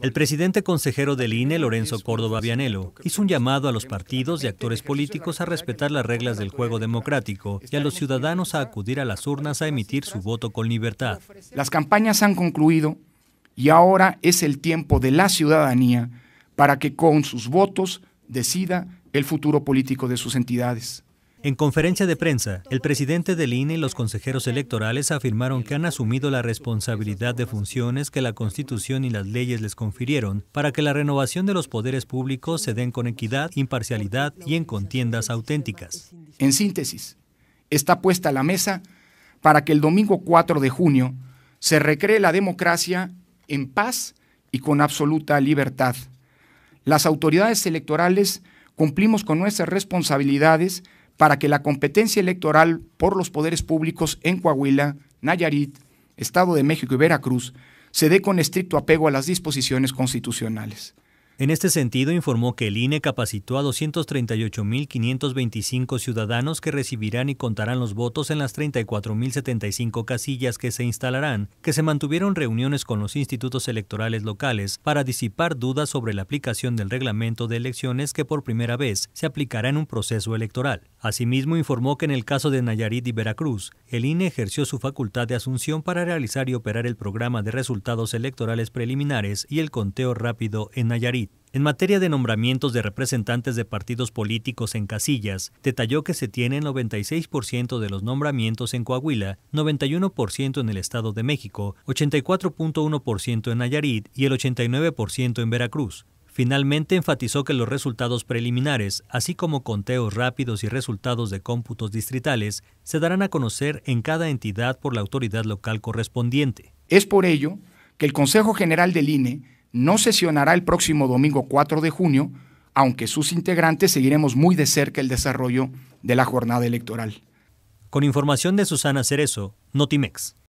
El presidente consejero del INE, Lorenzo Córdoba Vianelo, hizo un llamado a los partidos y actores políticos a respetar las reglas del juego democrático y a los ciudadanos a acudir a las urnas a emitir su voto con libertad. Las campañas han concluido y ahora es el tiempo de la ciudadanía para que con sus votos decida el futuro político de sus entidades. En conferencia de prensa, el presidente del INE y los consejeros electorales afirmaron que han asumido la responsabilidad de funciones que la Constitución y las leyes les confirieron para que la renovación de los poderes públicos se den con equidad, imparcialidad y en contiendas auténticas. En síntesis, está puesta la mesa para que el domingo 4 de junio se recree la democracia en paz y con absoluta libertad. Las autoridades electorales cumplimos con nuestras responsabilidades para que la competencia electoral por los poderes públicos en Coahuila, Nayarit, Estado de México y Veracruz se dé con estricto apego a las disposiciones constitucionales. En este sentido, informó que el INE capacitó a 238.525 ciudadanos que recibirán y contarán los votos en las 34.075 casillas que se instalarán, que se mantuvieron reuniones con los institutos electorales locales para disipar dudas sobre la aplicación del reglamento de elecciones que por primera vez se aplicará en un proceso electoral. Asimismo, informó que en el caso de Nayarit y Veracruz, el INE ejerció su facultad de asunción para realizar y operar el programa de resultados electorales preliminares y el conteo rápido en Nayarit. En materia de nombramientos de representantes de partidos políticos en casillas, detalló que se tiene 96% de los nombramientos en Coahuila, 91% en el Estado de México, 84.1% en Nayarit y el 89% en Veracruz. Finalmente enfatizó que los resultados preliminares, así como conteos rápidos y resultados de cómputos distritales, se darán a conocer en cada entidad por la autoridad local correspondiente. Es por ello que el Consejo General del INE no sesionará el próximo domingo 4 de junio, aunque sus integrantes seguiremos muy de cerca el desarrollo de la jornada electoral. Con información de Susana Cerezo, Notimex.